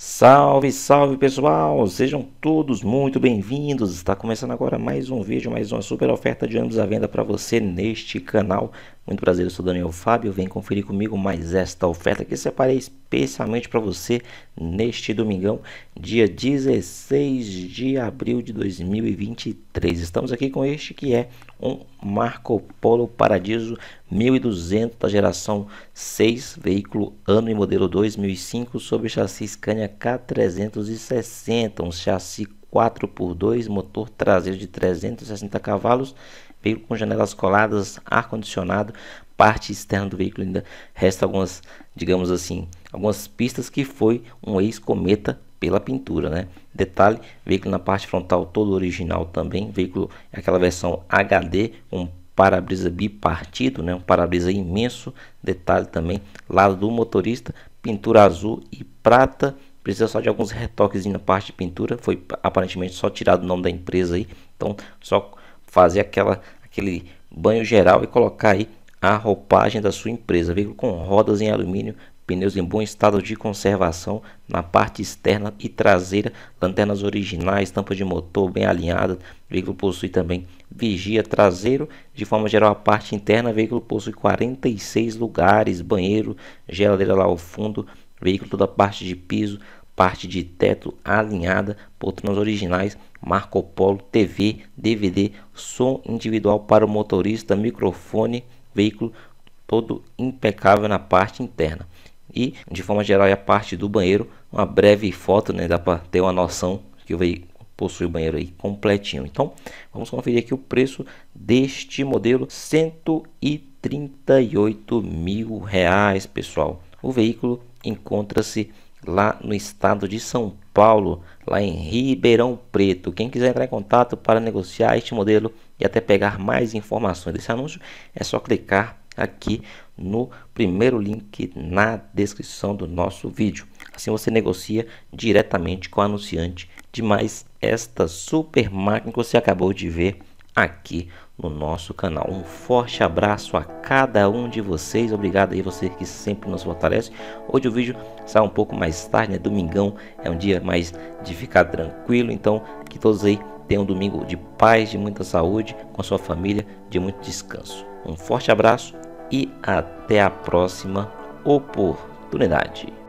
Salve, salve pessoal! Sejam todos muito bem-vindos! Está começando agora mais um vídeo, mais uma super oferta de ambos à venda para você neste canal muito prazer, eu sou Daniel Fábio. Vem conferir comigo mais esta oferta que separei especialmente para você neste domingão, dia 16 de abril de 2023. Estamos aqui com este que é um Marco Polo Paradiso 1200 da geração 6, veículo ano e modelo 2005, sob chassi Scania K360, um chassi 4x2, motor traseiro de 360 cavalos veículo com janelas coladas, ar-condicionado, parte externa do veículo ainda resta algumas, digamos assim, algumas pistas que foi um ex-cometa pela pintura, né? Detalhe, veículo na parte frontal todo original também, veículo aquela versão HD com para-brisa bipartido, né? Um para-brisa imenso, detalhe também, lado do motorista, pintura azul e prata, precisa só de alguns retoques na parte de pintura, foi aparentemente só tirado o nome da empresa aí, então só fazer aquela, aquele banho geral e colocar aí a roupagem da sua empresa, veículo com rodas em alumínio, pneus em bom estado de conservação na parte externa e traseira, lanternas originais, tampa de motor bem alinhada, veículo possui também vigia traseiro, de forma geral a parte interna, veículo possui 46 lugares, banheiro, geladeira lá ao fundo, veículo toda a parte de piso, parte de teto alinhada, poltronas originais, Marco Polo, TV, DVD, som individual para o motorista, microfone, veículo todo impecável na parte interna. E de forma geral é a parte do banheiro, uma breve foto, né, dá para ter uma noção que o veículo possui o banheiro aí completinho. Então, vamos conferir aqui o preço deste modelo, 138 mil reais, pessoal. O veículo encontra-se lá no estado de São Paulo, lá em Ribeirão Preto. Quem quiser entrar em contato para negociar este modelo e até pegar mais informações desse anúncio, é só clicar aqui no primeiro link na descrição do nosso vídeo. Assim você negocia diretamente com o anunciante de mais esta super máquina que você acabou de ver aqui no nosso canal. Um forte abraço a cada um de vocês. Obrigado aí você que sempre nos fortalece. Hoje o vídeo sai um pouco mais tarde, né? Domingão é um dia mais de ficar tranquilo. Então que todos aí tenham um domingo de paz, de muita saúde, com a sua família, de muito descanso. Um forte abraço e até a próxima oportunidade.